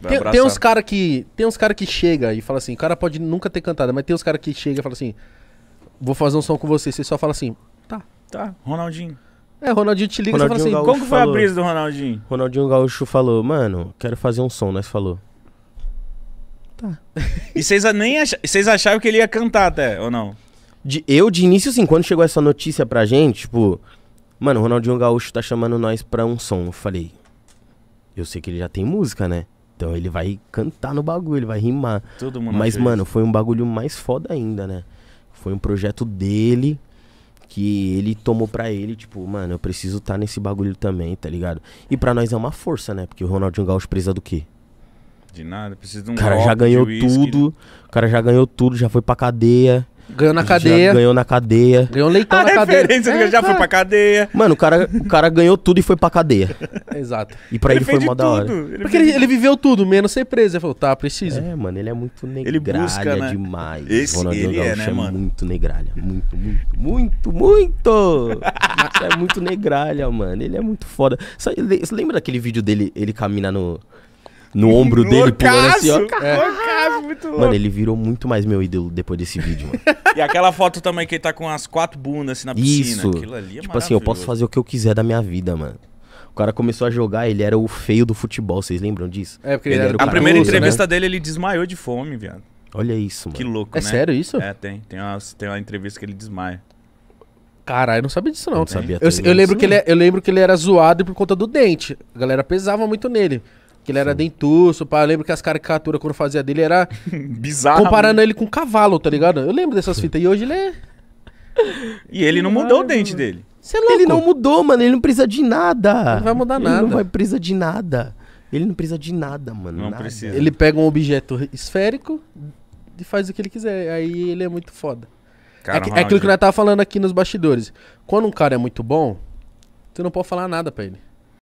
tem, tem uns cara que tem uns cara que chega e fala assim, o cara pode nunca ter cantado, mas tem uns cara que chega e fala assim, vou fazer um som com você, você só fala assim, tá. Tá, Ronaldinho. É, Ronaldinho te liga e fala assim, Gaúcho como que foi falou, a brisa do Ronaldinho? Ronaldinho Gaúcho falou, mano, quero fazer um som, nós falou. Tá. e vocês nem ach... vocês achavam que ele ia cantar até, ou não? De, eu, de início, assim, quando chegou essa notícia pra gente, tipo, mano, Ronaldinho Gaúcho tá chamando nós pra um som. Eu falei, eu sei que ele já tem música, né? Então ele vai cantar no bagulho, ele vai rimar. Todo mundo Mas, mano, foi um bagulho mais foda ainda, né? Foi um projeto dele que ele tomou pra ele, tipo, mano, eu preciso estar tá nesse bagulho também, tá ligado? E pra nós é uma força, né? Porque o Ronaldinho Gaúcho precisa do quê? De nada, precisa de um. O cara já ganhou tudo, né? o cara já ganhou tudo, já foi pra cadeia. Ganhou na cadeia. ganhou na cadeia. Ganhou leitão a na cadeia. É, já foi pra cadeia. Mano, o cara, o cara ganhou tudo e foi pra cadeia. Exato. E pra ele, ele foi mó da hora. Ele Porque ele, ele, viveu tudo, menos ser preso. Ele falou, tá, precisa. É, mano, ele é muito negralha ele busca, né? demais. Esse Ronaldinho ele é, Gaúcho é, né, é mano? muito negralha. Muito, muito, muito, muito. é muito negralha, mano. Ele é muito foda. Você lembra daquele vídeo dele, ele camina no no ombro dele Loucaço. pulando assim, ó. É muito Mano, ele virou muito mais meu ídolo depois desse vídeo, mano. e aquela foto também que ele tá com as quatro bundas assim na piscina. Isso. Aquilo ali é Tipo assim, eu posso fazer o que eu quiser da minha vida, mano. O cara começou a jogar, ele era o feio do futebol, vocês lembram disso? É, porque ele, era era, era A primeira né? entrevista né? dele, ele desmaiou de fome, viado. Olha isso, mano. Que louco, é né? É sério isso? É, tem. Tem uma, tem uma entrevista que ele desmaia. Caralho, não sabia disso não. sabia. Eu, eu, lembro que ele, é, eu lembro que ele era zoado por conta do dente. A galera pesava muito nele. Que ele era Sim. dentuço, pá. Eu lembro que as caricaturas, quando fazia dele, era. Bizarro. Comparando ele com um cavalo, tá ligado? Eu lembro dessas fitas. E hoje ele é. E ele não mudou Ai, o ah, dente mano. dele. Você é louco? Ele não mudou, mano. Ele não precisa de nada. Não vai mudar nada. Ele não vai precisa de nada. Ele não precisa de nada, mano. Não nada. precisa. Ele pega um objeto esférico e faz o que ele quiser. Aí ele é muito foda. É cara, é, é aquilo que nós tava falando aqui nos bastidores. Quando um cara é muito bom, tu não pode falar nada pra ele.